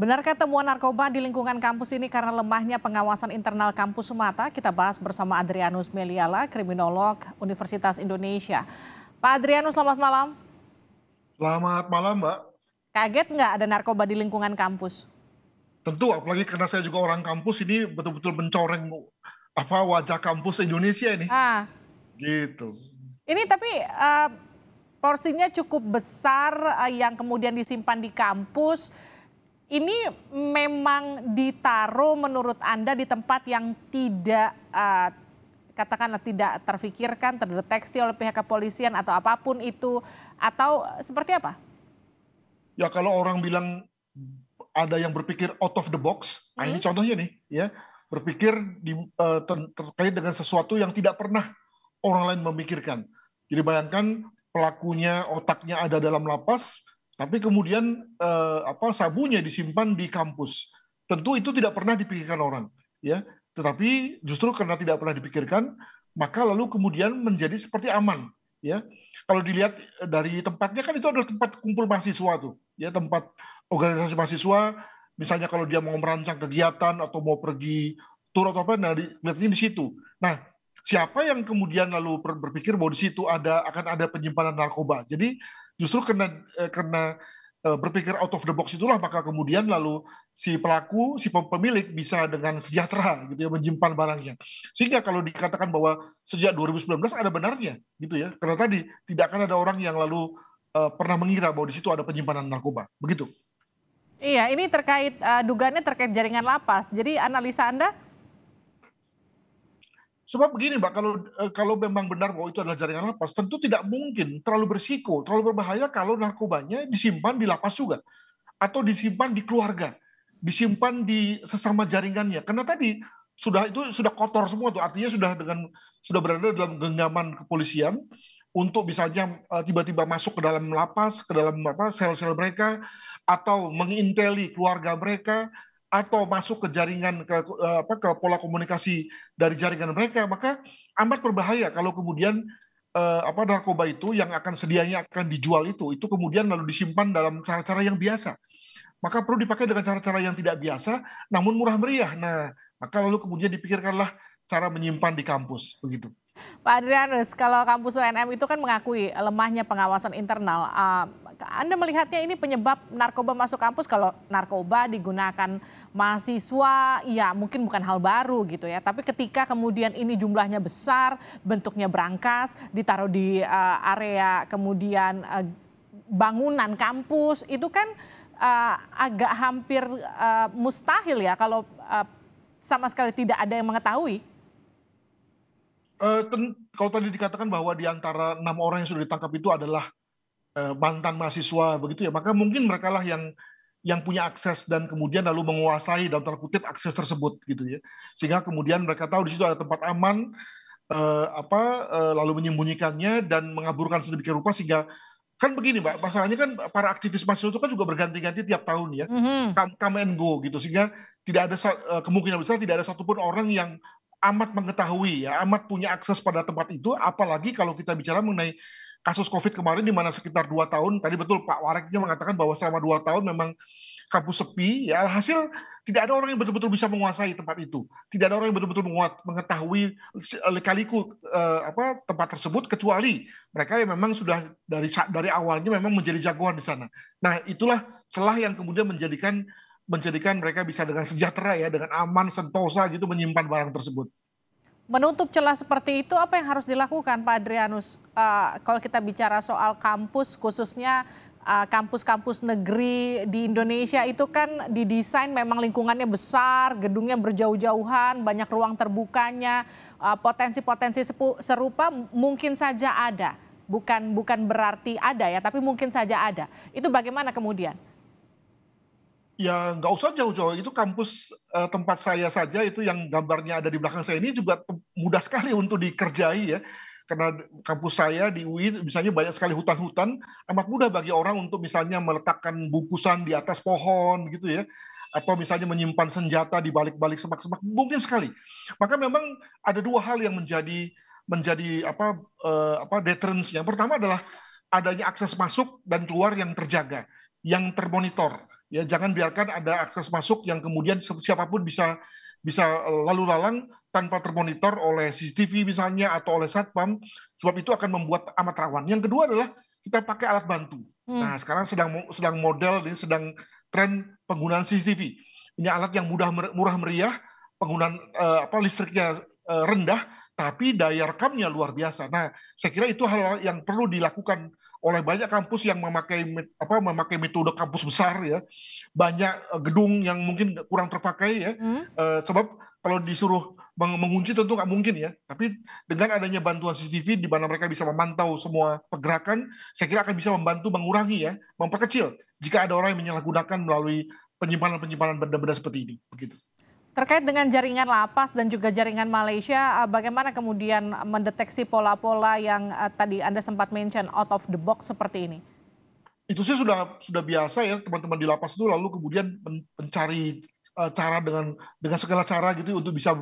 Benarkah temuan narkoba di lingkungan kampus ini karena lemahnya pengawasan internal kampus semata? Kita bahas bersama Adrianus Meliala, kriminolog Universitas Indonesia. Pak Adrianus, selamat malam. Selamat malam, Mbak. Kaget nggak ada narkoba di lingkungan kampus? Tentu, apalagi karena saya juga orang kampus, ini betul-betul mencoreng apa wajah kampus Indonesia ini. Ah. Gitu. Ini tapi uh, porsinya cukup besar uh, yang kemudian disimpan di kampus ini memang ditaruh menurut Anda di tempat yang tidak uh, katakanlah tidak terfikirkan, terdeteksi oleh pihak kepolisian atau apapun itu atau seperti apa? Ya kalau orang bilang ada yang berpikir out of the box, hmm. nah ini hmm. contohnya nih ya, berpikir di, uh, ter terkait dengan sesuatu yang tidak pernah orang lain memikirkan. Jadi bayangkan pelakunya otaknya ada dalam lapas, tapi kemudian eh, apa sabunya disimpan di kampus. Tentu itu tidak pernah dipikirkan orang, ya. Tetapi justru karena tidak pernah dipikirkan, maka lalu kemudian menjadi seperti aman, ya. Kalau dilihat eh, dari tempatnya kan itu adalah tempat kumpul mahasiswa tuh, ya tempat organisasi mahasiswa. Misalnya kalau dia mau merancang kegiatan atau mau pergi tur atau apa, nah di, kelihatannya di situ. Nah, siapa yang kemudian lalu berpikir bahwa di situ ada akan ada penyimpanan narkoba. Jadi justru karena eh, karena eh, berpikir out of the box itulah maka kemudian lalu si pelaku si pemilik bisa dengan sejahtera gitu ya menyimpan barangnya sehingga kalau dikatakan bahwa sejak 2019 ada benarnya gitu ya karena tadi tidak akan ada orang yang lalu eh, pernah mengira bahwa di situ ada penyimpanan narkoba begitu iya ini terkait uh, dugaannya terkait jaringan lapas jadi analisa anda Sebab begini Mbak, kalau eh, kalau memang benar bahwa itu adalah jaringan lapas, tentu tidak mungkin terlalu bersiko, terlalu berbahaya kalau narkobanya disimpan di lapas juga. Atau disimpan di keluarga, disimpan di sesama jaringannya. Karena tadi sudah itu sudah kotor semua tuh, artinya sudah dengan sudah berada dalam genggaman kepolisian untuk misalnya eh, tiba-tiba masuk ke dalam lapas, ke dalam apa sel-sel mereka atau menginteli keluarga mereka atau masuk ke jaringan ke eh, apa ke pola komunikasi dari jaringan mereka maka amat berbahaya kalau kemudian eh, apa narkoba itu yang akan sedianya akan dijual itu itu kemudian lalu disimpan dalam cara-cara yang biasa maka perlu dipakai dengan cara-cara yang tidak biasa namun murah meriah nah maka lalu kemudian dipikirkanlah cara menyimpan di kampus begitu Pak Adrianus, kalau kampus UNM itu kan mengakui lemahnya pengawasan internal. Eh, anda melihatnya ini penyebab narkoba masuk kampus kalau narkoba digunakan mahasiswa ya mungkin bukan hal baru gitu ya. Tapi ketika kemudian ini jumlahnya besar, bentuknya berangkas, ditaruh di uh, area kemudian uh, bangunan kampus itu kan uh, agak hampir uh, mustahil ya kalau uh, sama sekali tidak ada yang mengetahui. Uh, ten, kalau tadi dikatakan bahwa di antara enam orang yang sudah ditangkap itu adalah Eh, mantan mahasiswa begitu ya maka mungkin mereka lah yang yang punya akses dan kemudian lalu menguasai dalam tanda kutip akses tersebut gitu ya sehingga kemudian mereka tahu di situ ada tempat aman eh, apa eh, lalu menyembunyikannya dan mengaburkan sedemikian rupa sehingga kan begini mbak masalahnya kan para aktivis mahasiswa itu kan juga berganti-ganti tiap tahun ya mm-hmm. and go gitu sehingga tidak ada eh, kemungkinan besar tidak ada satupun orang yang amat mengetahui ya amat punya akses pada tempat itu apalagi kalau kita bicara mengenai kasus COVID kemarin di mana sekitar dua tahun, tadi betul Pak Wareknya mengatakan bahwa selama dua tahun memang kampus sepi, ya hasil tidak ada orang yang betul-betul bisa menguasai tempat itu. Tidak ada orang yang betul-betul mengetahui eh, lekaliku eh, apa tempat tersebut kecuali mereka yang memang sudah dari dari awalnya memang menjadi jagoan di sana. Nah, itulah celah yang kemudian menjadikan menjadikan mereka bisa dengan sejahtera ya, dengan aman sentosa gitu menyimpan barang tersebut menutup celah seperti itu apa yang harus dilakukan Pak Adrianus? Uh, kalau kita bicara soal kampus khususnya eh, kampus-kampus uh, negeri di Indonesia itu kan didesain memang lingkungannya besar, gedungnya berjauh-jauhan, banyak ruang terbukanya, eh, potensi-potensi uh, serupa mungkin saja ada. Bukan bukan berarti ada ya, tapi mungkin saja ada. Itu bagaimana kemudian? Ya nggak usah jauh-jauh, itu kampus uh, tempat saya saja itu yang gambarnya ada di belakang saya ini juga mudah sekali untuk dikerjai ya. Karena kampus saya di UI misalnya banyak sekali hutan-hutan, amat mudah bagi orang untuk misalnya meletakkan bungkusan di atas pohon gitu ya. Atau misalnya menyimpan senjata di balik-balik semak-semak, mungkin sekali. Maka memang ada dua hal yang menjadi menjadi apa uh, apa deterrence. Yang pertama adalah adanya akses masuk dan keluar yang terjaga, yang termonitor Ya jangan biarkan ada akses masuk yang kemudian siapapun bisa bisa lalu lalang tanpa termonitor oleh CCTV misalnya atau oleh satpam sebab itu akan membuat amat rawan. Yang kedua adalah kita pakai alat bantu. Hmm. Nah, sekarang sedang sedang model ini sedang tren penggunaan CCTV. Ini alat yang mudah murah meriah, penggunaan eh, apa listriknya eh, rendah tapi daya rekamnya luar biasa. Nah, saya kira itu hal yang perlu dilakukan oleh banyak kampus yang memakai apa memakai metode kampus besar ya banyak eh, gedung yang mungkin kurang terpakai ya hmm? e, sebab kalau disuruh mengunci tentu nggak mungkin ya tapi dengan adanya bantuan CCTV di mana mereka bisa memantau semua pergerakan saya kira akan bisa membantu mengurangi ya memperkecil jika ada orang yang menyalahgunakan melalui penyimpanan penyimpanan benda-benda seperti ini begitu Terkait dengan jaringan lapas dan juga jaringan Malaysia, eh, bagaimana kemudian mendeteksi pola-pola yang eh, tadi Anda sempat mention out of the box seperti ini? Itu sih sudah sudah biasa ya teman-teman di lapas itu lalu kemudian mencari eh, cara dengan dengan segala cara gitu untuk bisa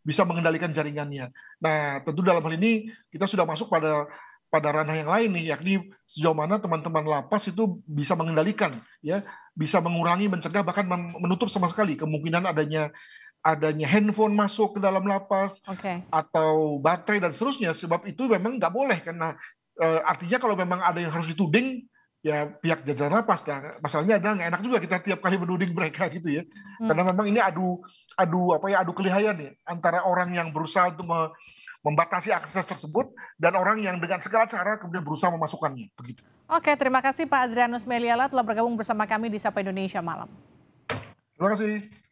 bisa mengendalikan jaringannya. Nah, tentu dalam hal ini kita sudah masuk pada pada ranah yang lain nih, yakni sejauh mana teman-teman lapas itu bisa mengendalikan, ya, bisa mengurangi, mencegah, bahkan menutup sama sekali kemungkinan adanya adanya handphone masuk ke dalam lapas okay. atau baterai dan seterusnya, sebab itu memang nggak boleh karena e, artinya kalau memang ada yang harus dituding ya pihak jajaran lapas nah, masalahnya ada nggak enak juga kita tiap kali menuding mereka gitu ya hmm. karena memang ini adu adu apa ya adu kelihayan nih antara orang yang berusaha untuk membatasi akses tersebut dan orang yang dengan segala cara kemudian berusaha memasukkannya. Begitu. Oke, terima kasih Pak Adrianus Meliala telah bergabung bersama kami di Sapa Indonesia Malam. Terima kasih.